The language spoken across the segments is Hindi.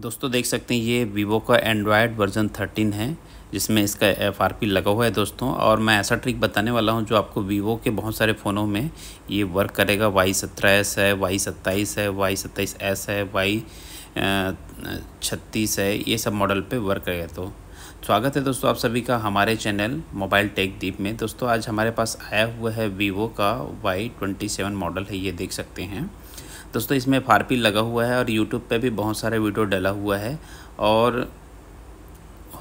दोस्तों देख सकते हैं ये वीवो का एंड्रॉयड वर्जन 13 है जिसमें इसका एफ लगा हुआ है दोस्तों और मैं ऐसा ट्रिक बताने वाला हूँ जो आपको वीवो के बहुत सारे फ़ोनों में ये वर्क करेगा वाई सत्रह एस है वाई सत्ताईस है वाई सत्ताईस एस है वाई छत्तीस है ये सब मॉडल पे वर्क करेगा तो स्वागत है दोस्तों आप सभी का हमारे चैनल मोबाइल टेक दीप में दोस्तों आज हमारे पास आया हुआ है वीवो का वाई ट्वेंटी सेवन मॉडल है ये देख सकते हैं दोस्तों इसमें एफ लगा हुआ है और यूट्यूब पे भी बहुत सारे वीडियो डला हुआ है और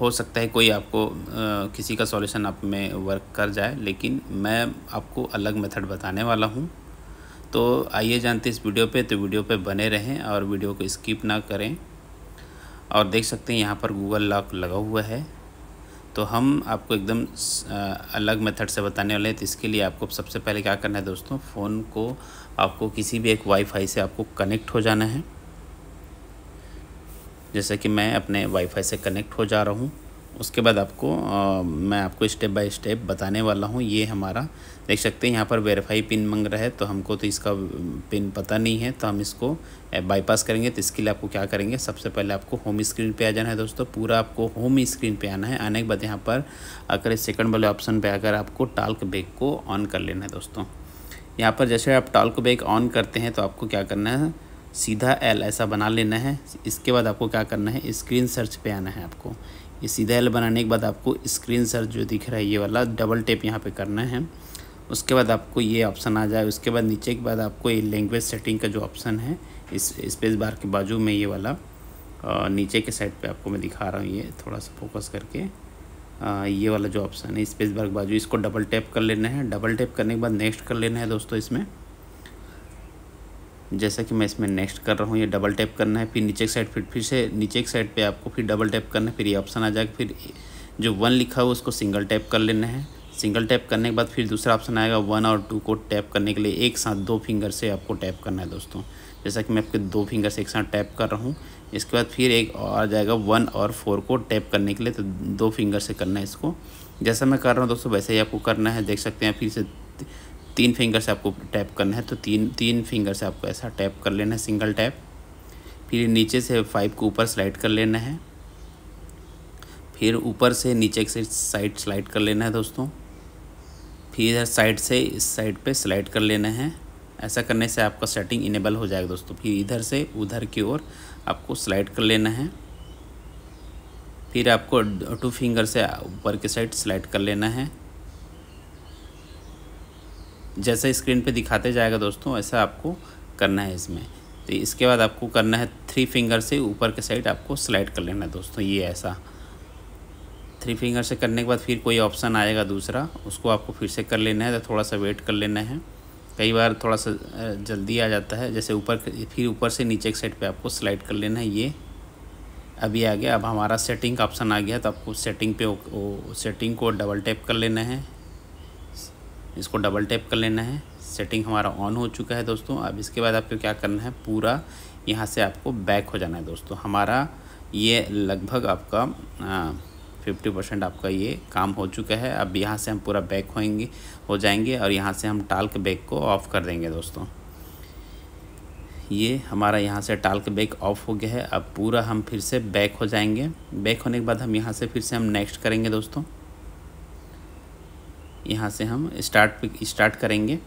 हो सकता है कोई आपको आ, किसी का सॉल्यूशन आप में वर्क कर जाए लेकिन मैं आपको अलग मेथड बताने वाला हूँ तो आइए जानते इस वीडियो पे तो वीडियो पे बने रहें और वीडियो को स्किप ना करें और देख सकते हैं यहाँ पर गूगल लॉक लगा हुआ है तो हम आपको एकदम अलग मेथड से बताने वाले हैं तो इसके लिए आपको सबसे पहले क्या करना है दोस्तों फ़ोन को आपको किसी भी एक वाईफाई से आपको कनेक्ट हो जाना है जैसे कि मैं अपने वाईफाई से कनेक्ट हो जा रहा हूँ उसके बाद आपको आ, मैं आपको स्टेप बाय स्टेप बताने वाला हूँ ये हमारा देख सकते हैं यहाँ पर वेरीफाई पिन मंग रहा है तो हमको तो इसका पिन पता नहीं है तो हम इसको बाईपास करेंगे तो इसके लिए आपको क्या करेंगे सबसे पहले आपको होम स्क्रीन पे आ जाना है दोस्तों पूरा आपको होम स्क्रीन पे आना है आने के बाद यहाँ पर आकर सेकंड वाले ऑप्शन पे आकर आपको टाल्क बैग को ऑन कर लेना है दोस्तों यहाँ पर जैसे आप टाल्क बैग ऑन करते हैं तो आपको क्या करना है सीधा एल ऐसा बना लेना है इसके बाद आपको क्या करना है स्क्रीन सर्च पर आना है आपको ये सीधा एल बनाने के बाद आपको स्क्रीन सर्च जो दिख रहा है ये वाला डबल टेप यहाँ पर करना है उसके बाद आपको ये ऑप्शन आ जाए उसके बाद नीचे के बाद आपको ये लैंग्वेज सेटिंग का जो ऑप्शन है इस स्पेस बार के बाजू में ये वाला आ, नीचे के साइड पे आपको मैं दिखा रहा हूँ ये थोड़ा सा फोकस करके आ, ये वाला जो ऑप्शन है स्पेस बार के बाजू इसको डबल टैप कर लेना है डबल टैप करने के बाद नेक्स्ट कर लेना है दोस्तों इसमें जैसा कि मैं इसमें नेक्स्ट कर रहा हूँ ये डबल टैप करना है फिर नीचे के साइड फिर फिर से नीचे के साइड पर आपको फिर डबल टैप करना है फिर ये ऑप्शन आ जाएगा फिर जो वन लिखा हुआ उसको सिंगल टैप कर लेना है सिंगल टैप करने के बाद फिर दूसरा ऑप्शन आएगा वन और टू को टैप करने के लिए एक साथ दो फिंगर से आपको टैप करना है दोस्तों जैसा कि मैं आपके दो फिंगर से एक साथ टैप कर रहा हूँ इसके बाद फिर एक और जाएगा वन और फोर को टैप करने के लिए तो दो फिंगर से करना है इसको जैसा मैं कर रहा हूँ दोस्तों वैसे ही आपको करना है देख सकते हैं फिर से तीन फिंगर से आपको टैप करना है तो तीन तीन फिंगर से आपको ऐसा टैप कर लेना है सिंगल टैप फिर नीचे से फाइव को ऊपर स्लाइड कर लेना है फिर ऊपर से नीचे से साइड स्लाइड कर लेना है दोस्तों फिर इधर साइड से इस साइड पे स्लाइड कर लेना है ऐसा करने से आपका सेटिंग इनेबल हो जाएगा दोस्तों फिर इधर से उधर की ओर आपको स्लाइड कर लेना है फिर आपको टू फिंगर से ऊपर की साइड स्लाइड कर लेना है जैसा स्क्रीन पे दिखाते जाएगा दोस्तों ऐसा आपको करना है इसमें तो इसके बाद आपको करना है थ्री फिंगर से ऊपर के साइड आपको स्लाइड कर लेना है दोस्तों ये ऐसा थ्री फिंगर से करने के बाद फिर कोई ऑप्शन आएगा दूसरा उसको आपको फिर से कर लेना है तो थोड़ा सा वेट कर लेना है कई बार थोड़ा सा जल्दी आ जाता है जैसे ऊपर फिर ऊपर से नीचे के साइड पे आपको स्लाइड कर लेना है ये अभी आ गया अब हमारा सेटिंग का ऑप्शन आ गया तो आपको सेटिंग पे वो सेटिंग को डबल टैप कर लेना है इसको डबल टैप कर लेना है सेटिंग हमारा ऑन हो चुका है दोस्तों अब इसके बाद आपको क्या करना है पूरा यहाँ से आपको बैक हो जाना है दोस्तों हमारा ये लगभग आपका आ, फिफ्टी परसेंट आपका ये काम हो चुका है अब यहाँ से हम पूरा बैक होएंगे हो जाएंगे और यहाँ से हम टाल्क बैग को ऑफ़ कर देंगे दोस्तों ये हमारा यहाँ से टाल्क बैग ऑफ हो गया है अब पूरा हम फिर से बैक हो जाएंगे बैक होने के बाद हम यहाँ से फिर से हम नेक्स्ट करेंगे दोस्तों यहाँ से हम स्टार्ट स्टार्ट करेंगे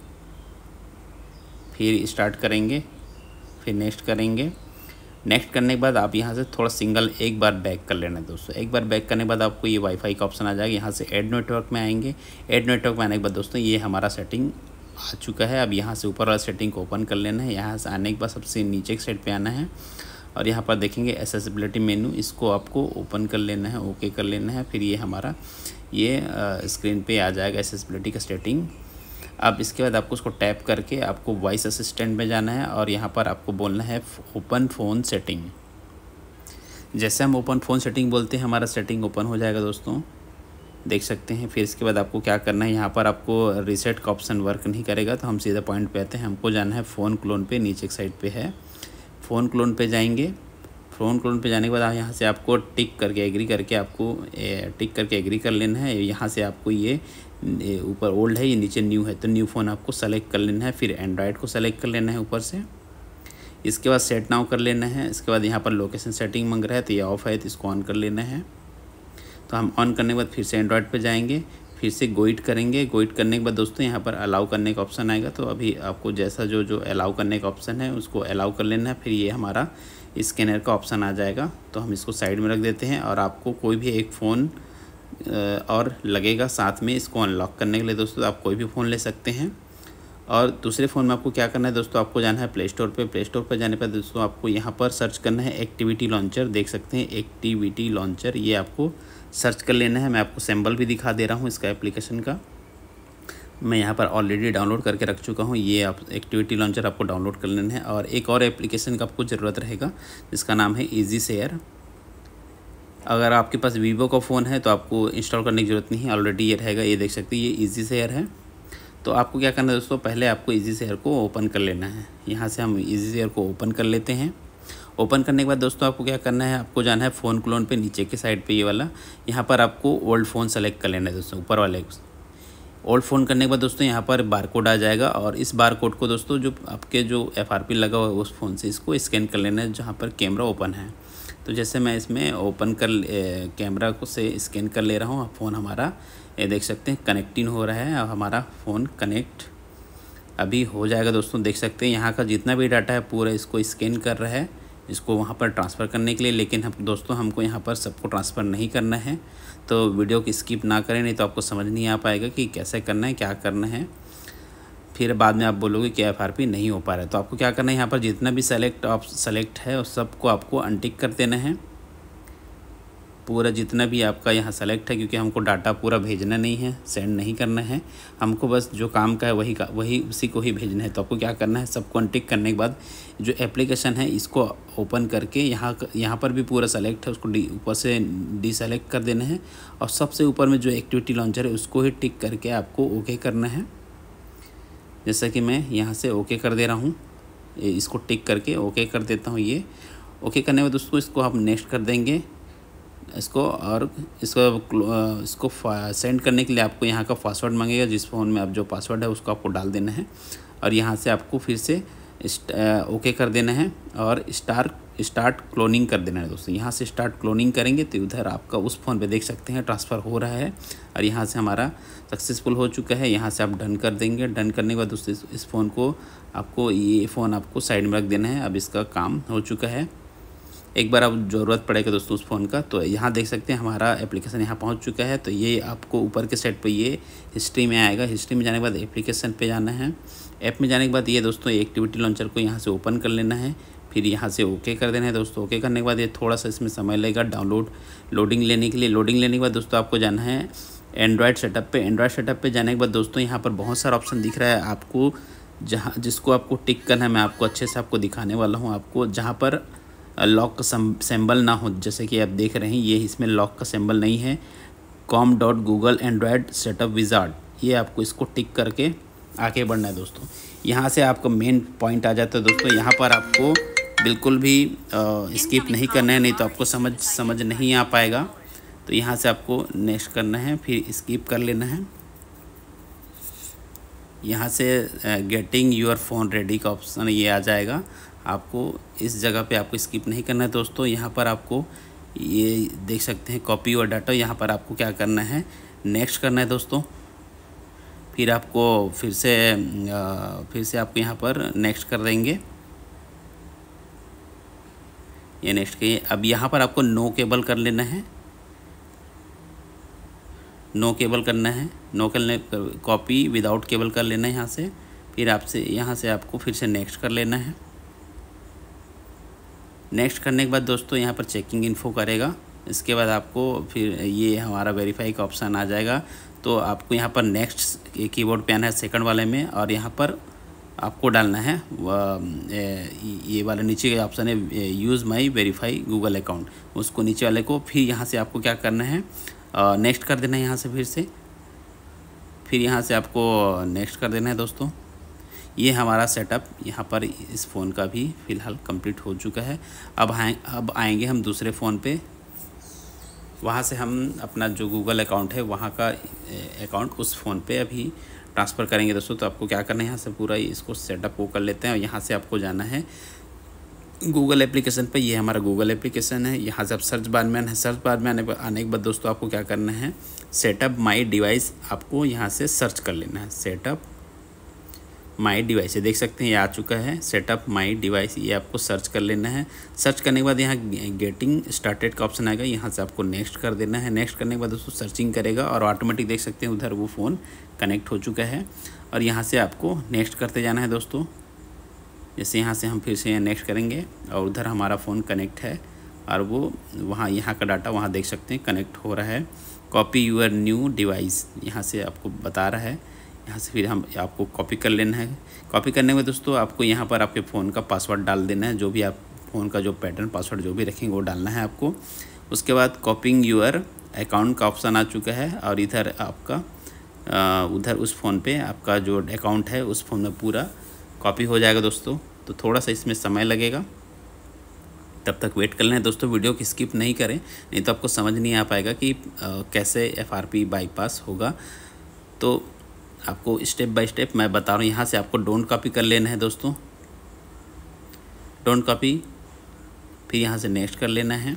फिर स्टार्ट करेंगे फिर नेक्स्ट करेंगे नेक्स्ट करने के बाद आप यहाँ से थोड़ा सिंगल एक बार बैक कर लेना है दोस्तों एक बार बैक करने के बाद आपको ये वाईफाई का ऑप्शन आ जाएगा यहाँ से एड नेटवर्क में आएंगे एड नेटवर्क में आने के बाद दोस्तों ये हमारा सेटिंग आ चुका है अब यहाँ से ऊपर वाला सेटिंग को ओपन कर लेना है यहाँ से आने के बाद सबसे नीचे के साइड पर आना है और यहाँ पर देखेंगे एसेसिबिलिटी मेनू इसको आपको ओपन कर लेना है ओके कर लेना है फिर ये हमारा ये स्क्रीन पे आ जाएगा एसेसिबिलिटी का सेटिंग अब इसके बाद आपको उसको टैप करके आपको वॉइस असिस्टेंट में जाना है और यहाँ पर आपको बोलना है ओपन फ़ोन सेटिंग जैसे हम ओपन फ़ोन सेटिंग बोलते हैं हमारा सेटिंग ओपन हो जाएगा दोस्तों देख सकते हैं फिर इसके बाद आपको क्या करना है यहाँ पर आपको रिसेट का ऑप्शन वर्क नहीं करेगा तो हम सीधा पॉइंट पे आते हैं हमको जाना है फ़ोन क्लोन पे नीचे एक साइड पे है फ़ोन क्लोन पे जाएंगे फ्रोन क्लोन पे जाने के बाद यहाँ से आपको टिक करके एग्री करके आपको टिक करके एग्री कर लेना है यहाँ से आपको ये ऊपर ओल्ड है ये नीचे न्यू है तो न्यू फ़ोन आपको सेलेक्ट कर लेना है फिर एंड्रॉयड को सेलेक्ट कर लेना है ऊपर से इसके बाद सेट नाउ कर लेना है इसके बाद यहाँ पर लोकेशन सेटिंग मांग रहा है तो ये ऑफ़ है तो इसको ऑन कर लेना है तो हम ऑन करने के बाद फिर से एंड्रॉयड पर जाएंगे फिर से गोइट करेंगे गोइट करने के बाद दोस्तों यहाँ पर अलाउ करने का ऑप्शन आएगा तो अभी आपको जैसा जो जो अलाउ करने का ऑप्शन है उसको अलाउ कर लेना है फिर ये हमारा स्कैनर का ऑप्शन आ जाएगा तो हम इसको साइड में रख देते हैं और आपको कोई भी एक फ़ोन और लगेगा साथ में इसको अनलॉक करने के लिए दोस्तों आप कोई भी फ़ोन ले सकते हैं और दूसरे फ़ोन में आपको क्या करना है दोस्तों आपको जाना है प्ले स्टोर पर प्ले स्टोर पर जाने पर दोस्तों आपको यहाँ पर सर्च करना है एक्टिविटी लॉन्चर देख सकते हैं एक्टिविटी लॉन्चर ये आपको सर्च कर लेना है मैं आपको सैम्बल भी दिखा दे रहा हूँ इसका एप्लीकेशन का मैं यहाँ पर ऑलरेडी डाउनलोड करके रख चुका हूँ ये आप एक्टिविटी लॉन्चर आपको डाउनलोड कर लेना है और एक और एप्लीकेशन का आपको ज़रूरत रहेगा जिसका नाम है ईजी शेयर अगर आपके पास वीवो का फ़ोन है तो आपको इंस्टॉल करने की ज़रूरत नहीं है ऑलरेडी ये रहेगा ये देख सकते हैं ये ईजी शेयर है तो आपको क्या करना है दोस्तों पहले आपको ईजी शेयर को ओपन कर लेना है यहाँ से हम ईजी शेयर को ओपन कर लेते हैं ओपन करने के बाद दोस्तों आपको क्या करना है आपको जाना है फ़ोन क्लोन पे नीचे के साइड पे ये वाला यहाँ पर आपको ओल्ड फ़ोन सेलेक्ट कर लेना है दोस्तों ऊपर वाले ओल्ड फ़ोन करने के बाद दोस्तों यहाँ पर बारकोड आ जाएगा और इस बारकोड को दोस्तों जो आपके जो एफ लगा हुआ है उस फ़ोन से इसको स्कैन कर लेना है जहाँ पर कैमरा ओपन है तो जैसे मैं इसमें ओपन कर कैमरा को से स्कैन कर ले रहा हूँ फ़ोन हमारा ये देख सकते हैं कनेक्टिंग हो रहा है और हमारा फ़ोन कनेक्ट अभी हो जाएगा दोस्तों देख सकते हैं यहाँ का जितना भी डाटा है पूरा इसको स्कैन कर रहा है इसको वहाँ पर ट्रांसफ़र करने के लिए लेकिन हम दोस्तों हमको यहाँ पर सबको ट्रांसफ़र नहीं करना है तो वीडियो की स्किप ना करें नहीं तो आपको समझ नहीं आ पाएगा कि कैसे करना है क्या करना है फिर बाद में आप बोलोगे कि एफ नहीं हो पा रहा है तो आपको क्या करना है यहाँ पर जितना भी सेलेक्ट आप सेलेक्ट है उस सबको आपको अनटिक कर देना है पूरा जितना भी आपका यहाँ सेलेक्ट है क्योंकि हमको डाटा पूरा भेजना नहीं है सेंड नहीं करना है हमको बस जो काम का है वही का वही उसी को ही भेजना है तो आपको क्या करना है सब कॉन्टेक्ट करने के बाद जो एप्लीकेशन है इसको ओपन करके यहाँ यहाँ पर भी पूरा सेलेक्ट है उसको डी ऊपर से डिसलेक्ट कर देना है और सबसे ऊपर में जो एक्टिविटी लॉन्चर है उसको ही टिक करके आपको ओके करना है जैसा कि मैं यहाँ से ओके कर दे रहा हूँ इसको टिक करके ओके कर देता हूँ ये ओके करने के बाद उसको इसको आप नेक्स्ट कर देंगे इसको और इसको इसको सेंड करने के लिए आपको यहाँ का पासवर्ड मांगेगा जिस फ़ोन में आप जो पासवर्ड है उसको आपको डाल देना है और यहाँ से आपको फिर से ओके कर देना है और स्टार स्टार्ट क्लोनिंग कर देना है दोस्तों यहाँ से स्टार्ट क्लोनिंग करेंगे तो उधर आपका उस फ़ोन पे देख सकते हैं ट्रांसफ़र हो रहा है और यहाँ से हमारा सक्सेसफुल हो चुका है यहाँ से आप डन कर देंगे डन करने के बाद दोस्तों इस फ़ोन को आपको ये फ़ोन आपको साइड में रख देना है अब इसका काम हो चुका है एक बार आप ज़रूरत पड़ेगा दोस्तों उस फ़ोन का तो यहाँ देख सकते हैं हमारा एप्लीकेशन यहाँ पहुँच चुका है तो ये आपको ऊपर के सेट पर ये हिस्ट्री में आएगा हिस्ट्री में जाने के बाद एप्लीकेशन पर जाना है ऐप में जाने के बाद ये दोस्तों एक्टिविटी लॉन्चर को यहाँ से ओपन कर लेना है फिर यहाँ से ओके कर देना है दोस्तों ओके करने के बाद ये थोड़ा सा इसमें समय लगेगा डाउनलोड लोडिंग लेने के लिए लोडिंग लेने के बाद दोस्तों आपको जाना है एंड्रॉयड सेटअप पे एंड्रॉयड सेटअप पे जाने के बाद दोस्तों यहाँ पर बहुत सारा ऑप्शन दिख रहा है आपको जहाँ जिसको आपको टिक करना है मैं आपको अच्छे से आपको दिखाने वाला हूँ आपको जहाँ पर लॉक का सेम्बल ना हो जैसे कि आप देख रहे हैं ये इसमें लॉक का सेम्बल नहीं है com dot Google Android setup wizard ये आपको इसको टिक करके आगे बढ़ना है दोस्तों यहाँ से आपका मेन पॉइंट आ जाता है दोस्तों यहाँ पर आपको बिल्कुल भी स्किप नहीं करना है नहीं तो आपको समझ समझ नहीं आ पाएगा तो यहाँ से आपको नेक्स्ट करना है फिर स्किप कर लेना है यहाँ से गेटिंग योर फ़ोन रेडी का ऑप्शन ये आ जाएगा आपको इस जगह पे आपको स्किप नहीं करना है दोस्तों यहाँ पर आपको ये देख सकते हैं कॉपी और डाटा यहाँ पर आपको क्या करना है नेक्स्ट करना है दोस्तों फिर आपको फिर से फिर से आपको यहाँ पर नेक्स्ट कर देंगे ये नेक्स्ट के अब यहाँ पर आपको नो केबल कर लेना है नो केबल करना है नो करने कॉपी विदाउट केबल कर लेना है यहाँ से फिर आपसे यहाँ से आपको फिर से नेक्स्ट कर लेना है नेक्स्ट करने के बाद दोस्तों यहाँ पर चेकिंग इन्फो करेगा इसके बाद आपको फिर ये हमारा वेरीफाई का ऑप्शन आ जाएगा तो आपको यहाँ पर नेक्स्ट कीबोर्ड पेन है सेकंड वाले में और यहाँ पर आपको डालना है ये वाला नीचे का ऑप्शन है use my verify Google account उसको नीचे वाले को फिर यहाँ से आपको क्या करना है नेक्स्ट कर देना है यहाँ से फिर से फिर यहाँ से आपको नेक्स्ट कर देना है दोस्तों ये हमारा सेटअप यहाँ पर इस फ़ोन का भी फ़िलहाल कंप्लीट हो चुका है अब आए अब आएंगे हम दूसरे फ़ोन पे वहाँ से हम अपना जो गूगल अकाउंट है वहाँ का अकाउंट उस फ़ोन पे अभी ट्रांसफ़र करेंगे दोस्तों तो आपको क्या करना है यहाँ से पूरा इसको सेटअप वो कर लेते हैं और यहाँ से आपको जाना है गूगल एप्लीकेशन पर ये हमारा गूगल एप्लीकेशन है यहाँ से आप सर्च बार में आना है सर्च बार में आने पर आने के बाद दोस्तों आपको क्या करना है सेटअप माई डिवाइस आपको यहाँ से सर्च कर लेना है सेटअप माई डिवाइस ये देख सकते हैं ये आ चुका है सेटअप माई डिवाइस ये आपको सर्च कर लेना है सर्च करने के बाद यहाँ गेटिंग स्टार्टेड का ऑप्शन आएगा यहाँ से आपको नेक्स्ट कर देना है नेक्स्ट करने के बाद उसको सर्चिंग करेगा और ऑटोमेटिक देख सकते हैं उधर वो फ़ोन कनेक्ट हो चुका है और यहाँ से आपको नेक्स्ट करते जाना है दोस्तों जैसे यहाँ से हम फिर से नेक्स्ट करेंगे और उधर हमारा फ़ोन कनेक्ट है और वो वहाँ यहाँ का डाटा वहाँ देख सकते हैं कनेक्ट हो रहा है कॉपी यूर न्यू डिवाइस यहाँ से आपको बता रहा है यहाँ से फिर हम आपको कॉपी कर लेना है कॉपी करने में दोस्तों आपको यहाँ पर आपके फ़ोन का पासवर्ड डाल देना है जो भी आप फ़ोन का जो पैटर्न पासवर्ड जो भी रखेंगे वो डालना है आपको उसके बाद कॉपिंग यूर अकाउंट का ऑप्शन आ चुका है और इधर आपका उधर उस फ़ोन पे आपका जो अकाउंट है उस फ़ोन में पूरा कॉपी हो जाएगा दोस्तों तो थोड़ा सा इसमें समय लगेगा तब तक वेट कर लें दोस्तों वीडियो की स्किप नहीं करें नहीं तो आपको समझ नहीं आ पाएगा कि आ, कैसे एफ बाईपास होगा तो आपको स्टेप बाय स्टेप मैं बता रहा हूँ यहाँ से आपको डोंट कॉपी कर लेना है दोस्तों डोंट कॉपी फिर यहाँ से नेक्स्ट कर लेना है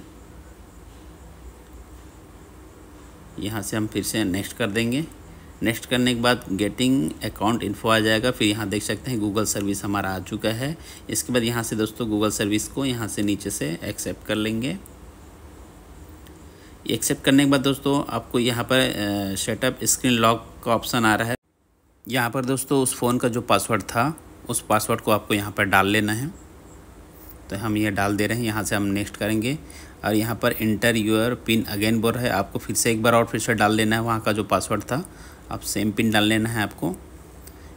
यहाँ से हम फिर से नेक्स्ट कर देंगे नेक्स्ट करने के बाद गेटिंग अकाउंट इन्फो आ जाएगा फिर यहाँ देख सकते हैं गूगल सर्विस हमारा आ चुका है इसके बाद यहाँ से दोस्तों गूगल सर्विस को यहाँ से नीचे से एक्सेप्ट कर लेंगे एक्सेप्ट करने के बाद दोस्तों आपको यहाँ पर सेटअप स्क्रीन लॉक का ऑप्शन आ रहा है यहाँ पर दोस्तों उस फ़ोन का जो पासवर्ड था उस पासवर्ड को आपको यहाँ पर डाल लेना है तो हम ये डाल दे रहे हैं यहाँ से हम नेक्स्ट करेंगे और यहाँ पर इंटर यूर पिन अगेन बोल रहा है आपको फिर से एक बार और फिर से डाल लेना है वहाँ का जो पासवर्ड था आप सेम पिन डाल लेना है आपको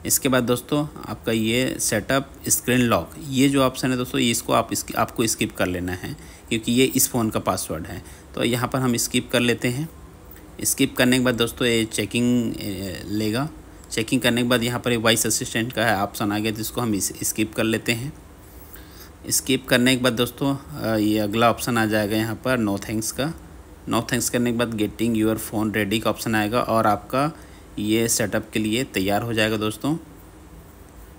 इसके बाद दोस्तों आपका ये सेटअप स्क्रीन लॉक ये जो ऑप्शन है दोस्तों इसको आप इस, आपको स्किप कर लेना है क्योंकि ये इस फ़ोन का पासवर्ड है तो यहाँ पर हम स्किप कर लेते हैं स्किप करने के बाद दोस्तों ये चेकिंग लेगा चेकिंग करने के बाद यहाँ पर एक वॉइस असिस्टेंट का है ऑप्शन आ गया जिसको तो हम स्किप कर लेते हैं स्किप करने के बाद दोस्तों ये अगला ऑप्शन आ जाएगा यहाँ पर नो थैंक्स का नो थैंक्स करने के बाद गेटिंग योर फ़ोन रेडी का ऑप्शन आएगा और आपका ये सेटअप के लिए तैयार हो जाएगा दोस्तों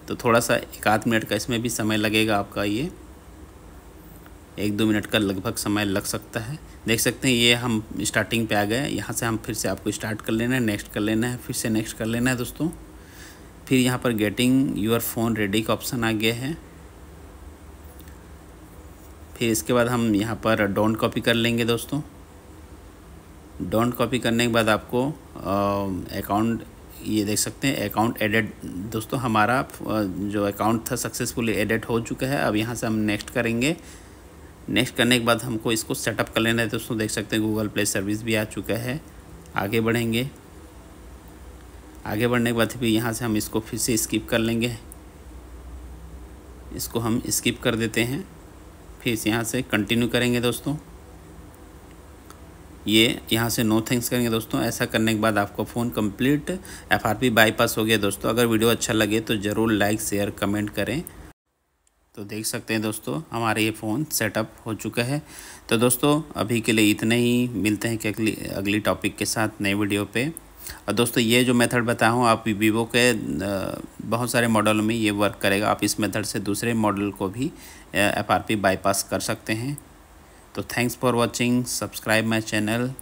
तो थोड़ा सा एक आध मिनट का इसमें भी समय लगेगा आपका ये एक दो मिनट का लगभग समय लग सकता है देख सकते हैं ये हम स्टार्टिंग पे आ गए यहाँ से हम फिर से आपको स्टार्ट कर लेना है नेक्स्ट कर लेना है फिर से नेक्स्ट कर लेना है दोस्तों फिर यहाँ पर गेटिंग योर फ़ोन रेडी का ऑप्शन आ गया है फिर इसके बाद हम यहाँ पर डोंट कॉपी कर लेंगे दोस्तों डोंट कॉपी करने के बाद आपको अकाउंट ये देख सकते हैं अकाउंट एडिट दोस्तों हमारा जो अकाउंट था सक्सेसफुली एडिट हो चुका है अब यहाँ से हम नेक्स्ट करेंगे नेक्स्ट करने के बाद हमको इसको सेटअप कर लेना है दोस्तों देख सकते हैं गूगल प्ले सर्विस भी आ चुका है आगे बढ़ेंगे आगे बढ़ने के बाद भी यहाँ से हम इसको फिर से स्किप कर लेंगे इसको हम स्किप कर देते हैं फिर यहाँ से कंटिन्यू करेंगे दोस्तों ये यहाँ से नो थैंक्स करेंगे दोस्तों ऐसा करने के बाद आपका फ़ोन कंप्लीट एफआरपी बाईपास हो गया दोस्तों अगर वीडियो अच्छा लगे तो ज़रूर लाइक शेयर कमेंट करें तो देख सकते हैं दोस्तों हमारे ये फ़ोन सेटअप हो चुका है तो दोस्तों अभी के लिए इतने ही मिलते हैं कि अगली अगली टॉपिक के साथ नए वीडियो पे और दोस्तों ये जो मेथड बताऊँ आप वीवो के बहुत सारे मॉडल में ये वर्क करेगा आप इस मेथड से दूसरे मॉडल को भी एफ बाईपास कर सकते हैं तो thanks for watching subscribe my channel